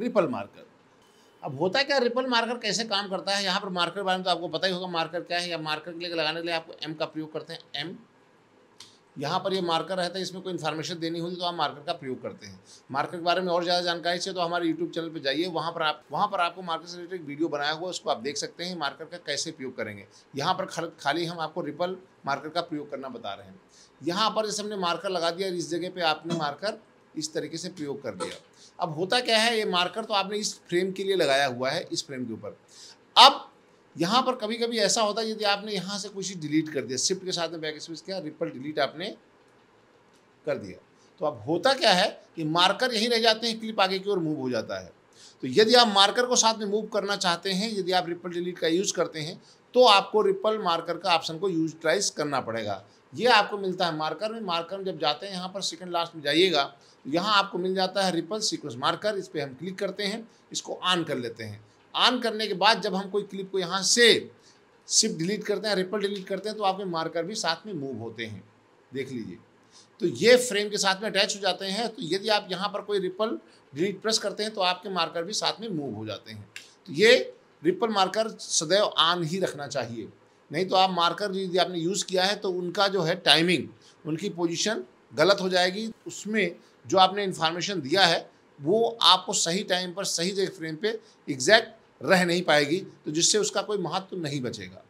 ripple marker अब होता क्या रिपल मार्कर कैसे काम करता है यहाँ पर मार्कर के बारे में तो आपको पता ही होगा मार्कर क्या है या मार्कर के लिए लगाने के लिए आपको एम का प्रयोग करते हैं एम यहाँ पर ये मार्कर रहता है इसमें कोई इन्फॉर्मेशन देनी होती तो आप मार्कर का प्रयोग करते हैं मार्कर के बारे में और ज़्यादा जानकारी चाहिए तो हमारे यूट्यूब चैनल पर जाइए वहाँ पर आप वहाँ पर आपको मार्कर से रिलेटेड वीडियो बनाया हुआ उसको आप देख सकते हैं मार्कर का कैसे प्रयोग करेंगे यहाँ पर खाली हम आपको रिपल मार्कर का प्रयोग करना बता रहे हैं यहाँ पर जैसे हमने मार्कर लगा दिया इस जगह पर आपने मार्कर इस तरीके से प्रयोग कर दिया अब होता क्या है ये मार्कर तो आपने इस फ्रेम के लिए लगाया हुआ है इस फ्रेम के ऊपर अब यहाँ पर कभी कभी ऐसा होता है यदि आपने यहाँ से कुछ डिलीट कर दिया शिफ्ट के साथ में बैक स्पेस किया रिपल डिलीट आपने कर दिया तो अब होता क्या है कि मार्कर यहीं रह जाते हैं क्लिप आगे की ओर मूव हो जाता है तो यदि आप मार्कर को साथ में मूव करना चाहते हैं यदि आप रिपल डिलीट का यूज़ करते हैं तो आपको रिपल मार्कर का ऑप्शन को यूज करना पड़ेगा ये आपको मिलता है मार्कर में मार्कर में जब जाते हैं यहाँ पर सेकंड लास्ट में जाइएगा तो यहाँ आपको मिल जाता है रिपल सीक्वेंस मार्कर इस पर हम क्लिक करते हैं इसको ऑन कर लेते हैं ऑन करने के बाद जब हम कोई क्लिप को यहाँ से सिर्फ डिलीट करते हैं रिपल डिलीट करते हैं तो आपके मार्कर भी साथ में मूव होते हैं देख लीजिए तो ये फ्रेम के साथ में अटैच हो जाते हैं तो यदि आप यहाँ पर कोई रिपल डिलीट प्रेस करते हैं तो आपके मार्कर भी साथ में मूव हो जाते हैं तो ये रिपल मार्कर सदैव ऑन ही रखना चाहिए नहीं तो आप मार्कर यदि आपने यूज़ किया है तो उनका जो है टाइमिंग उनकी पोजीशन गलत हो जाएगी उसमें जो आपने इन्फॉर्मेशन दिया है वो आपको सही टाइम पर सही जगह फ्रेम पे एग्जैक्ट रह नहीं पाएगी तो जिससे उसका कोई महत्व तो नहीं बचेगा